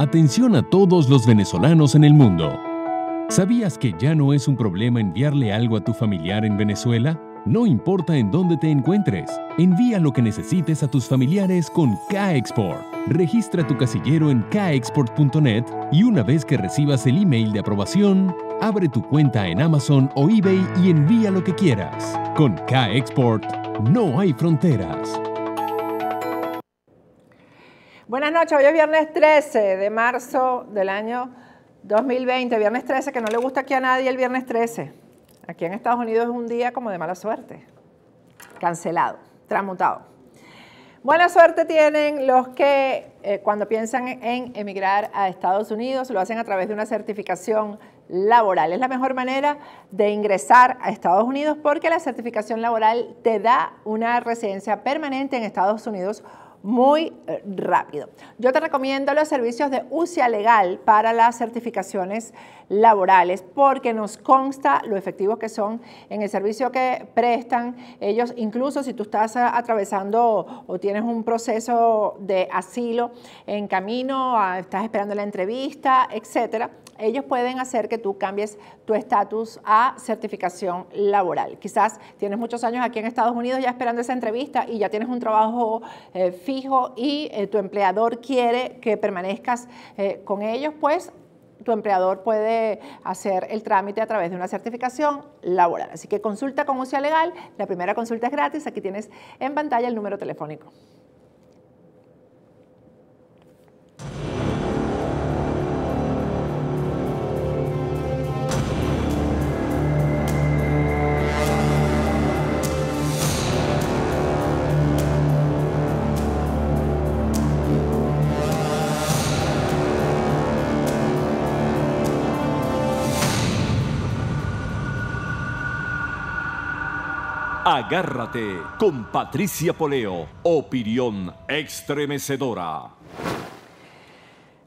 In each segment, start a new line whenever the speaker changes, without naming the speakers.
Atención a todos los venezolanos en el mundo. ¿Sabías que ya no
es un problema enviarle algo a tu familiar en Venezuela? No importa en dónde te encuentres, envía lo que necesites a tus familiares con K-Export. Registra tu casillero en K-Export.net y una vez que recibas el email de aprobación, abre tu cuenta en Amazon o eBay y envía lo que quieras. Con K-Export no hay
fronteras. Buenas noches, hoy es viernes 13 de marzo del año 2020, viernes 13, que no le gusta aquí a nadie el viernes 13. Aquí en Estados Unidos es un día como de mala suerte, cancelado, transmutado. Buena suerte tienen los que eh, cuando piensan en emigrar a Estados Unidos lo hacen a través de una certificación laboral. Es la mejor manera de ingresar a Estados Unidos porque la certificación laboral te da una residencia permanente en Estados Unidos muy eh, rápido. Yo te recomiendo los servicios de UCIA Legal para las certificaciones laborales porque nos consta lo efectivos que son en el servicio que prestan. Ellos, incluso si tú estás eh, atravesando o tienes un proceso de asilo en camino, ah, estás esperando la entrevista, etcétera, ellos pueden hacer que tú cambies tu estatus a certificación laboral. Quizás tienes muchos años aquí en Estados Unidos ya esperando esa entrevista y ya tienes un trabajo eh, fijo y eh, tu empleador quiere que permanezcas eh, con ellos, pues tu empleador puede hacer el trámite a través de una certificación laboral. Así que consulta con UCIA Legal, la primera consulta es gratis, aquí tienes en pantalla el número telefónico. Agárrate con Patricia Poleo, opinión extremecedora.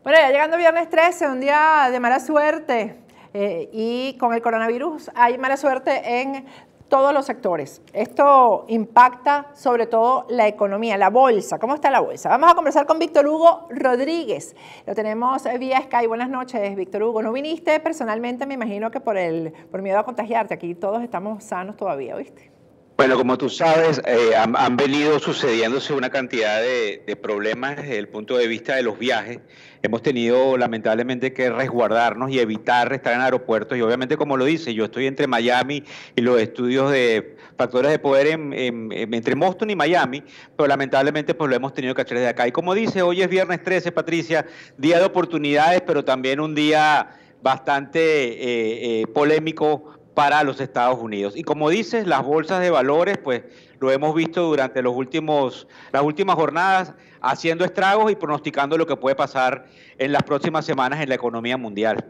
Bueno, ya llegando viernes 13, un día de mala suerte. Eh, y con el coronavirus hay mala suerte en todos los sectores. Esto impacta sobre todo la economía, la bolsa. ¿Cómo está la bolsa? Vamos a conversar con Víctor Hugo Rodríguez. Lo tenemos vía Sky. Buenas noches, Víctor Hugo. No viniste personalmente, me imagino que por el por miedo a contagiarte. Aquí todos estamos sanos todavía, ¿viste?
Bueno, como tú sabes, eh, han, venido sucediéndose una cantidad de, problemas desde el punto de vista de los viajes. Hemos tenido lamentablemente que resguardarnos y evitar estar en aeropuertos. Y obviamente, como lo dice, yo estoy entre Miami y los estudios de factores de poder entre Boston y Miami, pero lamentablemente pues lo hemos tenido que hacer desde acá. Y como dice, hoy es viernes 13, Patricia, día de oportunidades, pero también un día bastante eh, eh polémico para los Estados Unidos. Y como dices, las bolsas de valores, pues lo hemos visto durante los últimos, las últimas jornadas haciendo estragos y pronosticando lo que puede pasar en las próximas semanas en la economía mundial.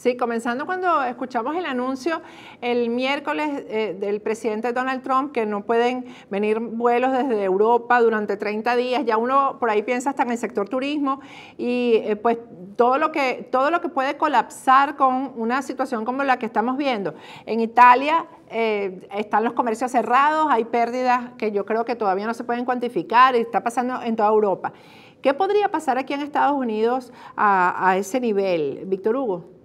Sí, comenzando cuando escuchamos el anuncio el miércoles eh, del presidente Donald Trump que no pueden venir vuelos desde Europa durante 30 días, ya uno por ahí piensa hasta en el sector turismo y eh, pues todo lo, que, todo lo que puede colapsar con una situación como la que estamos viendo. En Italia eh, están los comercios cerrados, hay pérdidas que yo creo que todavía no se pueden cuantificar y está pasando en toda Europa. ¿Qué podría pasar aquí en Estados Unidos a ese nivel, Víctor Hugo?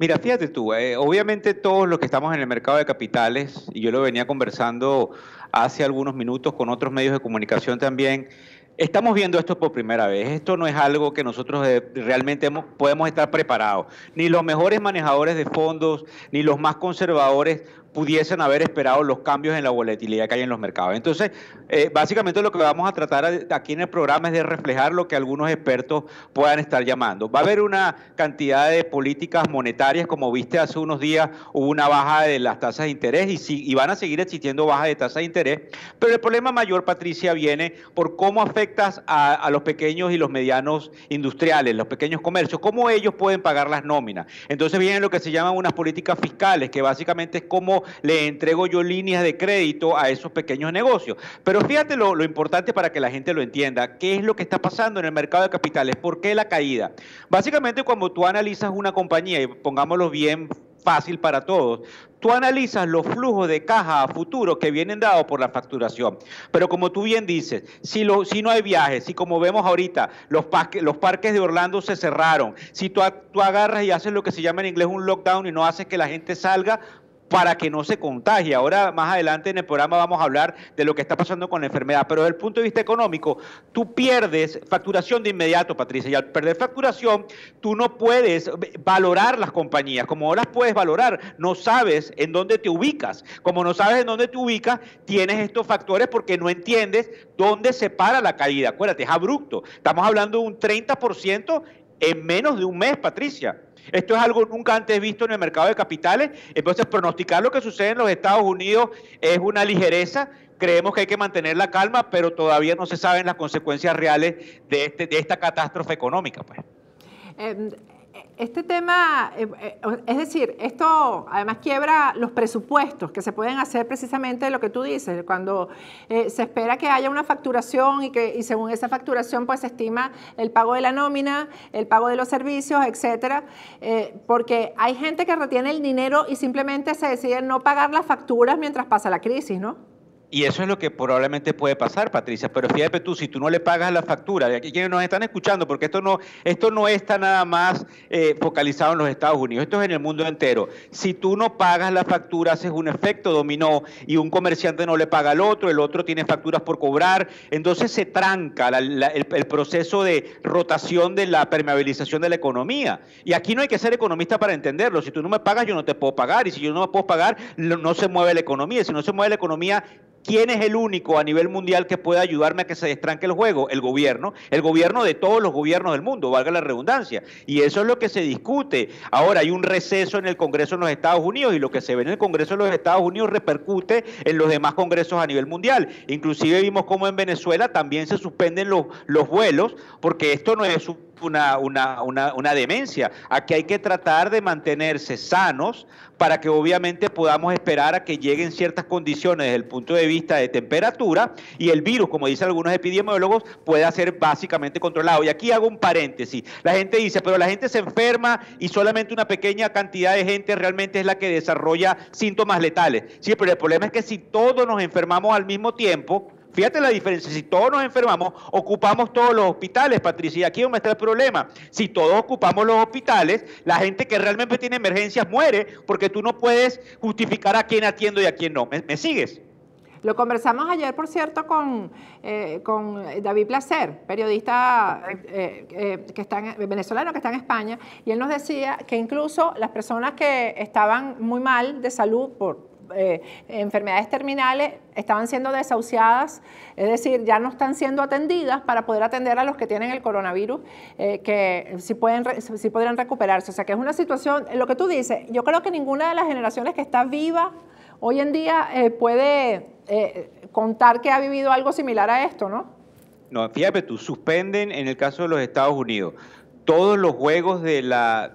Mira, fíjate tú, eh, obviamente todos los que estamos en el mercado de capitales, y yo lo venía conversando hace algunos minutos con otros medios de comunicación también, Estamos viendo esto por primera vez. Esto no es algo que nosotros eh, realmente podemos estar preparados. Ni los mejores manejadores de fondos, ni los más conservadores pudiesen haber esperado los cambios en la volatilidad que hay en los mercados. Entonces, eh, básicamente lo que vamos a tratar aquí en el programa es de reflejar lo que algunos expertos puedan estar llamando. Va a haber una cantidad de políticas monetarias, como viste hace unos días, hubo una baja de las tasas de interés y, van a seguir existiendo bajas de tasas de interés, pero el problema mayor, Patricia, viene por cómo afectas a, a los pequeños y los medianos industriales, los pequeños comercios, cómo ellos pueden pagar las nóminas. Entonces vienen lo que se llaman unas políticas fiscales, que básicamente es cómo le entrego yo líneas de crédito a esos pequeños negocios. Pero fíjate lo, importante para que la gente lo entienda, qué es lo que está pasando en el mercado de capitales, por qué la caída. Básicamente cuando tú analizas una compañía, y pongámoslo bien fácil para todos. Tú analizas los flujos de caja a futuro que vienen dados por la facturación. Pero como tú bien dices, si, si no hay viajes, si como vemos ahorita, los, parques, los parques de Orlando se cerraron, si tú, tú agarras y haces lo que se llama en inglés un lockdown y no haces que la gente salga, para que no se contagie. Ahora, más adelante en el programa vamos a hablar de lo que está pasando con la enfermedad, pero desde el punto de vista económico, tú pierdes facturación de inmediato, Patricia, y al perder facturación, tú no puedes valorar las compañías. Como no las puedes valorar, no sabes en dónde te ubicas. Como no sabes en dónde te ubicas, tienes estos factores porque no entiendes dónde se para la caída. Acuérdate, es abrupto. Estamos hablando de un 30% en menos de un mes, Patricia. Esto es algo nunca antes visto en el mercado de capitales. Entonces, pronosticar lo que sucede en los Estados Unidos es una ligereza. Creemos que hay que mantener la calma, pero todavía no se saben las consecuencias reales de, este, de esta catástrofe económica.
Pues. Em, este tema, eh, eh, es decir, esto además quiebra los presupuestos que se pueden hacer precisamente lo que tú dices, cuando eh, se espera que haya una facturación y que según esa facturación pues se estima el pago de la nómina, el pago de los servicios, etcétera, porque hay gente que retiene el dinero y simplemente se decide no pagar las facturas mientras pasa la crisis, ¿no?
Y eso es lo que probablemente puede pasar, Patricia. Pero fíjate tú, si tú no le pagas la factura, y aquí quienes nos están escuchando, porque esto no, esto no está nada más eh, focalizado en los Estados Unidos, esto es en el mundo entero. Si tú no pagas la factura, haces un efecto dominó y un comerciante no le paga al otro, el otro tiene facturas por cobrar, entonces se tranca el, proceso de rotación de la permeabilización de la economía. Y aquí no hay que ser economista para entenderlo. Si tú no me pagas, yo no te puedo pagar. Y si yo no me puedo pagar, no se mueve la economía. Si no se mueve la economía, ¿Quién es el único a nivel mundial que puede ayudarme a que se destranque el juego? El gobierno, el gobierno de todos los gobiernos del mundo, valga la redundancia. Y eso es lo que se discute. Ahora hay un receso en el Congreso de los Estados Unidos y lo que se ve en el Congreso de los Estados Unidos repercute en los demás congresos a nivel mundial. Inclusive vimos cómo en Venezuela también se suspenden los, vuelos porque esto no es una, demencia. Aquí hay que tratar de mantenerse sanos para que obviamente podamos esperar a que lleguen ciertas condiciones desde el punto de vista de temperatura y el virus, como dicen algunos epidemiólogos, pueda ser básicamente controlado. Y aquí hago un paréntesis. La gente dice, pero la gente se enferma y solamente una pequeña cantidad de gente realmente es la que desarrolla síntomas letales. Sí, pero el problema es que si todos nos enfermamos al mismo tiempo, Fíjate la diferencia. Si todos nos enfermamos, ocupamos todos los hospitales, Patricia. Aquí donde está el problema. Si todos ocupamos los hospitales, la gente que realmente tiene emergencias muere porque tú no puedes justificar a quién atiendo y a quién no. ¿Me, sigues?
Lo conversamos ayer, por cierto, con, eh, con David Placer, periodista eh, eh, que está en, venezolano que está en España, y él nos decía que incluso las personas que estaban muy mal de salud por eh, enfermedades terminales estaban siendo desahuciadas, es decir, ya no están siendo atendidas para poder atender a los que tienen el coronavirus, eh, que si pueden, si podrían recuperarse. O sea, que es una situación, lo que tú dices, yo creo que ninguna de las generaciones que está viva hoy en día eh, puede contar que ha vivido algo similar a esto, ¿no?
No, fíjate tú, suspenden en el caso de los Estados Unidos todos los juegos de la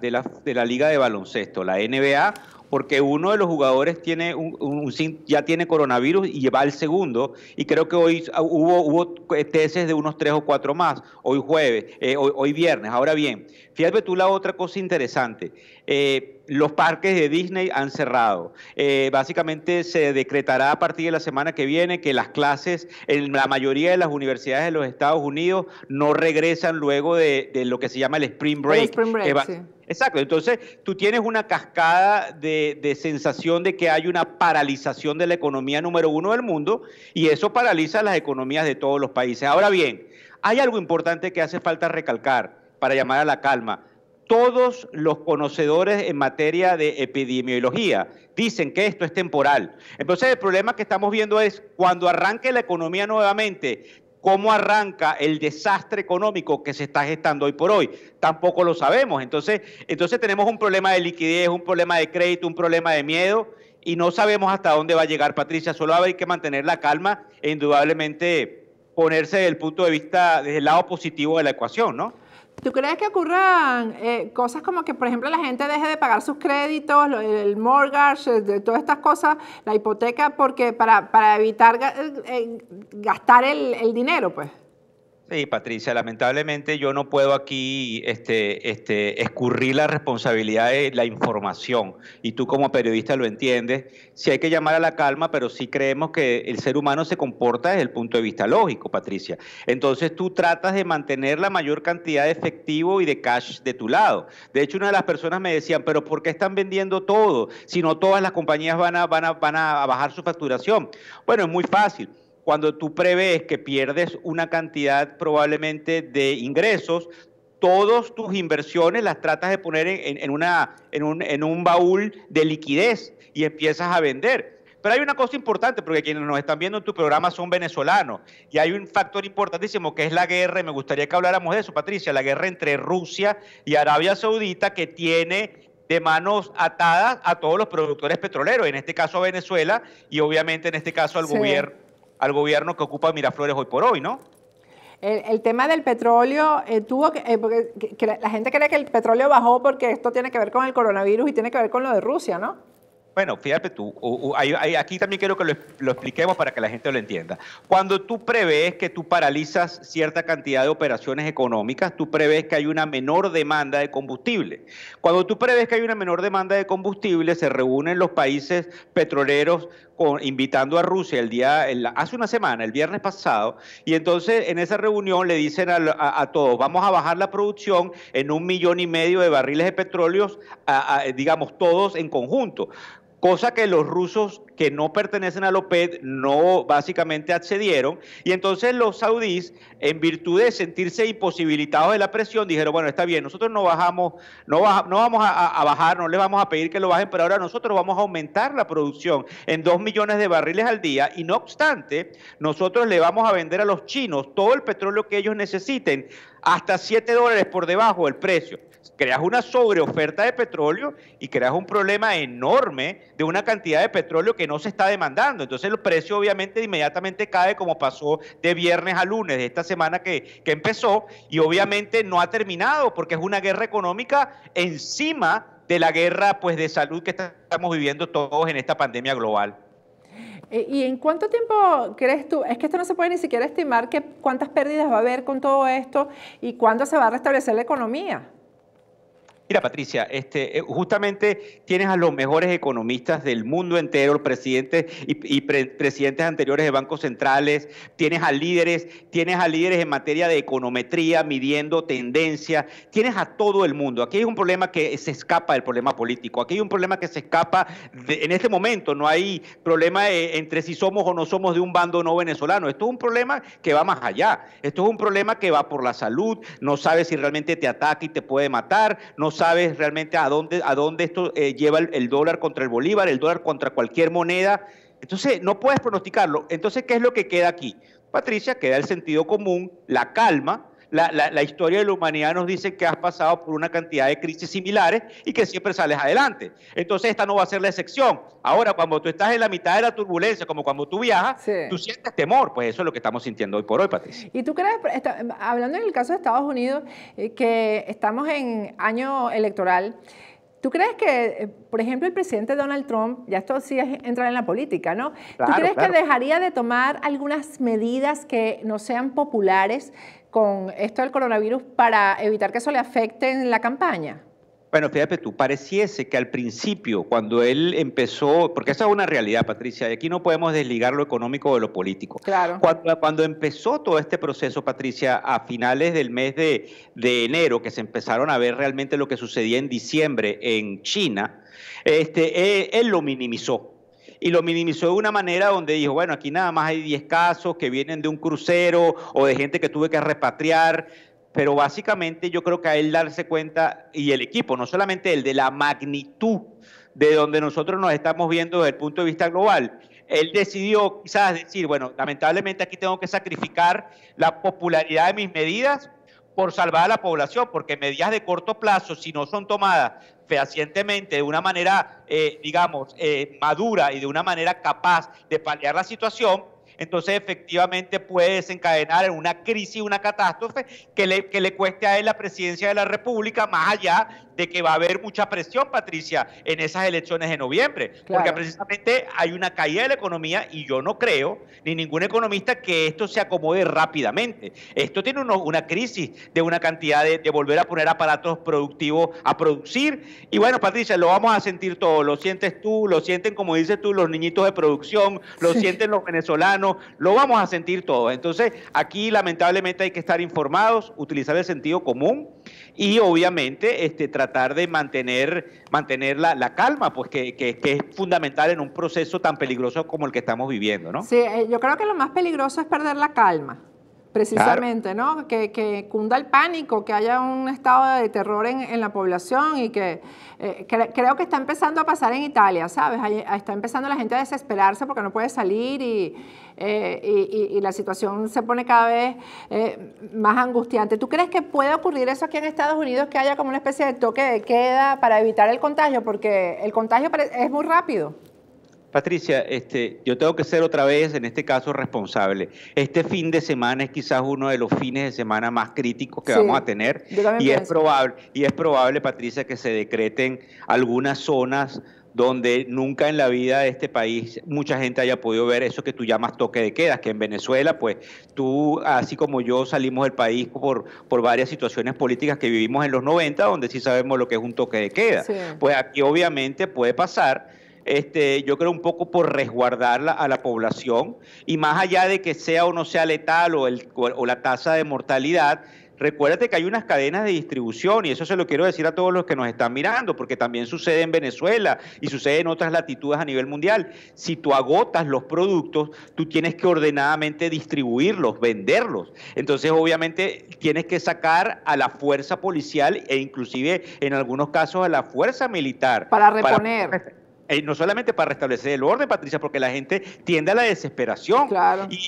liga de baloncesto, la NBA porque uno de los jugadores tiene un, ya tiene coronavirus y lleva al segundo, y creo que hoy hubo, hubo tesis de unos tres o cuatro más, hoy jueves, eh, hoy, hoy, viernes. Ahora bien, fíjate tú la otra cosa interesante, eh, los parques de Disney han cerrado. Eh, básicamente se decretará a partir de la semana que viene que las clases en la mayoría de las universidades de los Estados Unidos no regresan luego de, lo que se llama el Spring Break. Exacto, entonces tú tienes una cascada de, sensación de que hay una paralización de la economía número uno del mundo y eso paraliza las economías de todos los países. Ahora bien, hay algo importante que hace falta recalcar para llamar a la calma todos los conocedores en materia de epidemiología dicen que esto es temporal. Entonces el problema que estamos viendo es cuando arranque la economía nuevamente, cómo arranca el desastre económico que se está gestando hoy por hoy. Tampoco lo sabemos. Entonces, entonces tenemos un problema de liquidez, un problema de crédito, un problema de miedo y no sabemos hasta dónde va a llegar Patricia. Solo hay que mantener la calma e indudablemente ponerse desde el punto de vista, desde el lado positivo de la ecuación, ¿no?
¿Tú crees que ocurran eh, cosas como que, por ejemplo, la gente deje de pagar sus créditos, el mortgage, de todas estas cosas, la hipoteca, porque para, para evitar eh, eh, gastar el, el dinero, pues?
Sí, Patricia, lamentablemente yo no puedo aquí este, este, escurrir la responsabilidad de la información y tú como periodista lo entiendes. Sí hay que llamar a la calma, pero sí creemos que el ser humano se comporta desde el punto de vista lógico, Patricia. Entonces tú tratas de mantener la mayor cantidad de efectivo y de cash de tu lado. De hecho, una de las personas me decían, pero ¿por qué están vendiendo todo si no todas las compañías van a, van a, van a bajar su facturación? Bueno, es muy fácil cuando tú prevés que pierdes una cantidad probablemente de ingresos, todas tus inversiones las tratas de poner en, un, baúl de liquidez y empiezas a vender. Pero hay una cosa importante, porque quienes nos están viendo en tu programa son venezolanos, y hay un factor importantísimo que es la guerra, y me gustaría que habláramos de eso, Patricia, la guerra entre Rusia y Arabia Saudita que tiene de manos atadas a todos los productores petroleros, en este caso a Venezuela y obviamente en este caso al gobierno al gobierno que ocupa Miraflores hoy por hoy, ¿no?
El, tema del petróleo eh, tuvo que, eh, la gente cree que el petróleo bajó porque esto tiene que ver con el coronavirus y tiene que ver con lo de Rusia, ¿no?
Bueno, fíjate tú, aquí también quiero que lo, expliquemos para que la gente lo entienda. Cuando tú prevés que tú paralizas cierta cantidad de operaciones económicas, tú prevés que hay una menor demanda de combustible. Cuando tú prevés que hay una menor demanda de combustible, se reúnen los países petroleros invitando a Rusia el día, hace una semana, el viernes pasado, y entonces en esa reunión le dicen a, todos, vamos a bajar la producción en un millón y medio de barriles de petróleo, digamos, todos en conjunto cosa que los rusos que no pertenecen a la OPED no básicamente accedieron. Y entonces los saudíes, en virtud de sentirse imposibilitados de la presión, dijeron, bueno, está bien, nosotros no bajamos, no, no vamos a, bajar, no les vamos a pedir que lo bajen, pero ahora nosotros vamos a aumentar la producción en dos millones de barriles al día. Y no obstante, nosotros le vamos a vender a los chinos todo el petróleo que ellos necesiten hasta 7 dólares por debajo del precio. Creas una sobreoferta de petróleo y creas un problema enorme de una cantidad de petróleo que no se está demandando. Entonces el precio obviamente inmediatamente cae como pasó de viernes a lunes, de esta semana que, que empezó, y obviamente no ha terminado porque es una guerra económica encima de la guerra pues de salud que estamos viviendo todos en esta pandemia global.
Eh, ¿Y en cuánto tiempo crees tú? Es que esto no se puede ni siquiera estimar cuántas pérdidas va a haber con todo esto y cuándo se va a restablecer la economía.
Mira, Patricia, este, eh, justamente tienes a los mejores economistas del mundo entero, presidentes y, presidentes anteriores de bancos centrales, tienes a líderes, tienes a líderes en materia de econometría, midiendo tendencias, tienes a todo el mundo. Aquí hay un problema que se escapa del problema político, aquí hay un problema que se escapa, en este momento no hay problema eh, entre si somos o no somos de un bando no venezolano, esto es un problema que va más allá, esto es un problema que va por la salud, no sabes si realmente te ataca y te puede matar, no sabes realmente a dónde, a dónde esto eh, lleva el, dólar contra el bolívar, el dólar contra cualquier moneda. Entonces, no puedes pronosticarlo. Entonces, ¿qué es lo que queda aquí? Patricia, queda el sentido común, la calma, la, la, historia de la humanidad nos dice que has pasado por una cantidad de crisis similares y que siempre sales adelante. Entonces esta no va a ser la excepción. Ahora, cuando tú estás en la mitad de la turbulencia, como cuando tú viajas, tú sientes temor. Pues eso es lo que estamos sintiendo hoy por hoy, Patricia.
¿Y tú crees, hablando en el caso de Estados Unidos, eh, que estamos en año electoral? ¿Tú crees que, eh, por ejemplo, el presidente Donald Trump, ya esto sí es entrar en la política, ¿no? ¿Tú crees que dejaría de tomar algunas medidas que no sean populares con esto del coronavirus para evitar que eso le afecte en la campaña?
Bueno, fíjate tú, pareciese que al principio, cuando él empezó, porque esa es una realidad, Patricia, y aquí no podemos desligar lo económico de lo político. Claro. Cuando, empezó todo este proceso, Patricia, a finales del mes de, enero, que se empezaron a ver realmente lo que sucedía en diciembre en China, este, él, él lo minimizó y lo minimizó de una manera donde dijo, bueno, aquí nada más hay 10 casos que vienen de un crucero o de gente que tuve que repatriar pero básicamente yo creo que a él darse cuenta y el equipo, no solamente él, de la magnitud de donde nosotros nos estamos viendo desde el punto de vista global. Él decidió quizás decir, bueno, lamentablemente aquí tengo que sacrificar la popularidad de mis medidas por salvar a la población, porque medidas de corto plazo, si no son tomadas fehacientemente, de una manera, eh, digamos, eh, madura y de una manera capaz de paliar la situación, entonces efectivamente puede desencadenar en una crisis, una catástrofe que le, que le cueste a él la presidencia de la República, más allá de que va a haber mucha presión, Patricia, en esas elecciones de noviembre, porque precisamente hay una caída de la economía y yo no creo, ni ningún economista, que esto se acomode rápidamente. Esto tiene una crisis de una cantidad de, volver a poner aparatos productivos a producir y bueno, Patricia, lo vamos a sentir todo, lo sientes tú, lo sienten como dices tú los niñitos de producción, lo sienten los venezolanos, lo vamos a sentir todos. Entonces, aquí lamentablemente hay que estar informados, utilizar el sentido común y obviamente este, tratar de mantener, mantener la, calma, pues que, es fundamental en un proceso tan peligroso como el que estamos viviendo, ¿no?
Sí, eh, yo creo que lo más peligroso es perder la calma precisamente, ¿no? Que, que, cunda el pánico, que haya un estado de terror en, en la población y que, eh, creo que está empezando a pasar en Italia, ¿sabes? está empezando la gente a desesperarse porque no puede salir y, eh, la situación se pone cada vez eh, más angustiante. ¿Tú crees que puede ocurrir eso aquí en Estados Unidos, que haya como una especie de toque de queda para evitar el contagio? Porque el contagio es muy rápido.
Patricia, este, yo tengo que ser otra vez, en este caso, responsable. Este fin de semana es quizás uno de los fines de semana más críticos que vamos a tener y es probable, y es probable, Patricia, que se decreten algunas zonas donde nunca en la vida de este país mucha gente haya podido ver eso que tú llamas toque de queda, que en Venezuela, pues tú, así como yo, salimos del país por, por varias situaciones políticas que vivimos en los 90, donde sí sabemos lo que es un toque de queda. Pues aquí obviamente puede pasar este, yo creo un poco por resguardarla a la población y más allá de que sea o no sea letal o, el, la tasa de mortalidad, Recuérdate que hay unas cadenas de distribución y eso se lo quiero decir a todos los que nos están mirando, porque también sucede en Venezuela y sucede en otras latitudes a nivel mundial. Si tú agotas los productos, tú tienes que ordenadamente distribuirlos, venderlos. Entonces, obviamente, tienes que sacar a la fuerza policial e inclusive en algunos casos a la fuerza militar. Para reponer. Eh, no solamente para restablecer el orden, Patricia, porque la gente tiende a la desesperación. Claro. Y,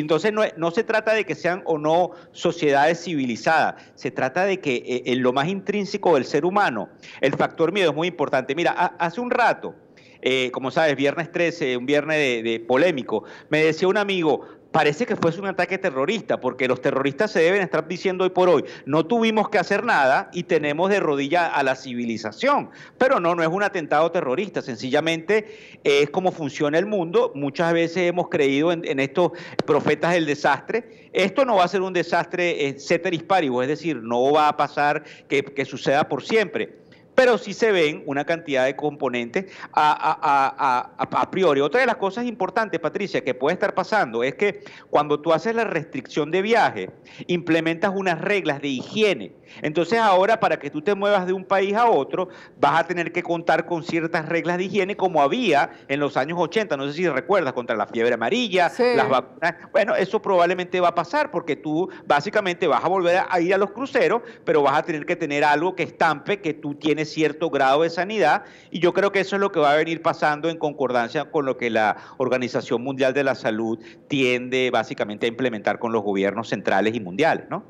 entonces no, se trata de que sean o no sociedades civilizadas, se trata de que eh, en lo más intrínseco del ser humano, el factor miedo es muy importante. Mira, hace un rato, eh, como sabes, viernes 13, un viernes de, polémico, me decía un amigo, parece que fuese un ataque terrorista, porque los terroristas se deben estar diciendo hoy por hoy, no tuvimos que hacer nada y tenemos de rodilla a la civilización. Pero no, no es un atentado terrorista, sencillamente es como funciona el mundo. Muchas veces hemos creído en, estos profetas del desastre. Esto no va a ser un desastre ceteris paribus, es decir, no va a pasar que suceda por siempre pero sí se ven una cantidad de componentes a, priori. Otra de las cosas importantes, Patricia, que puede estar pasando es que cuando tú haces la restricción de viaje, implementas unas reglas de higiene. Entonces ahora para que tú te muevas de un país a otro, vas a tener que contar con ciertas reglas de higiene como había en los años 80, no sé si recuerdas, contra la fiebre amarilla, las vacunas. Bueno, eso probablemente va a pasar porque tú básicamente vas a volver a ir a los cruceros, pero vas a tener que tener algo que estampe que tú tienes cierto grado de sanidad y yo creo que eso es lo que va a venir pasando en concordancia con lo que la Organización Mundial de la Salud tiende básicamente a implementar con los gobiernos centrales y mundiales, ¿no?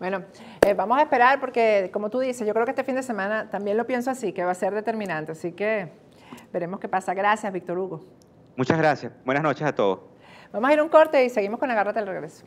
Bueno, eh, vamos a esperar porque, como tú dices, yo creo que este fin de semana también lo pienso así, que va a ser determinante. Así que veremos qué pasa. Gracias, Víctor Hugo.
Muchas gracias. Buenas noches a todos.
Vamos a ir a un corte y seguimos con la Agárrate al regreso.